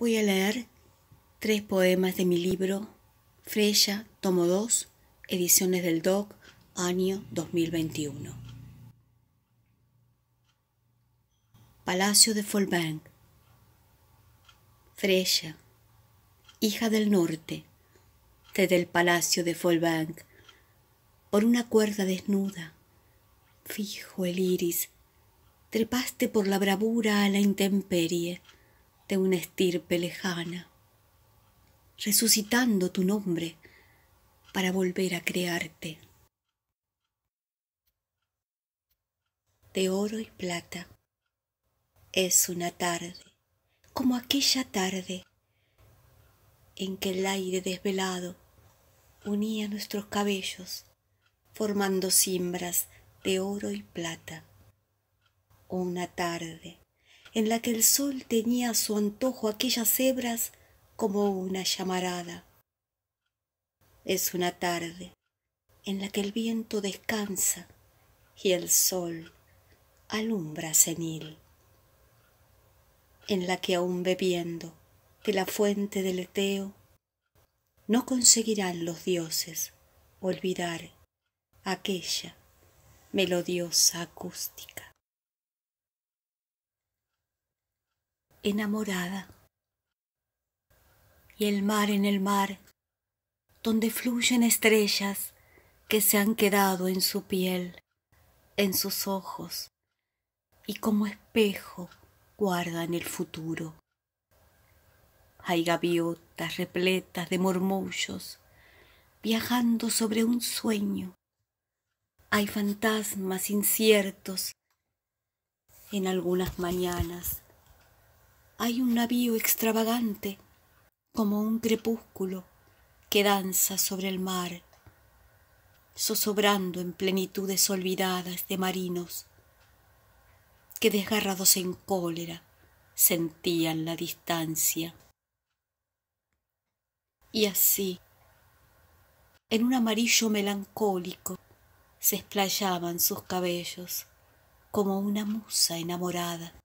Voy a leer tres poemas de mi libro Freya, tomo 2, ediciones del DOC, año 2021. Palacio de Folbank. Freya, hija del norte, Te del palacio de Folbank, por una cuerda desnuda, fijo el iris, trepaste por la bravura a la intemperie de una estirpe lejana, resucitando tu nombre para volver a crearte. De oro y plata es una tarde, como aquella tarde en que el aire desvelado unía nuestros cabellos, formando cimbras de oro y plata. Una tarde en la que el sol tenía a su antojo aquellas hebras como una llamarada. Es una tarde en la que el viento descansa y el sol alumbra senil, en la que aún bebiendo de la fuente del Eteo, no conseguirán los dioses olvidar aquella melodiosa acústica. enamorada. Y el mar en el mar, donde fluyen estrellas que se han quedado en su piel, en sus ojos, y como espejo guardan el futuro. Hay gaviotas repletas de murmullos, viajando sobre un sueño. Hay fantasmas inciertos en algunas mañanas hay un navío extravagante, como un crepúsculo que danza sobre el mar, zozobrando en plenitudes olvidadas de marinos que desgarrados en cólera sentían la distancia. Y así, en un amarillo melancólico, se esplayaban sus cabellos como una musa enamorada.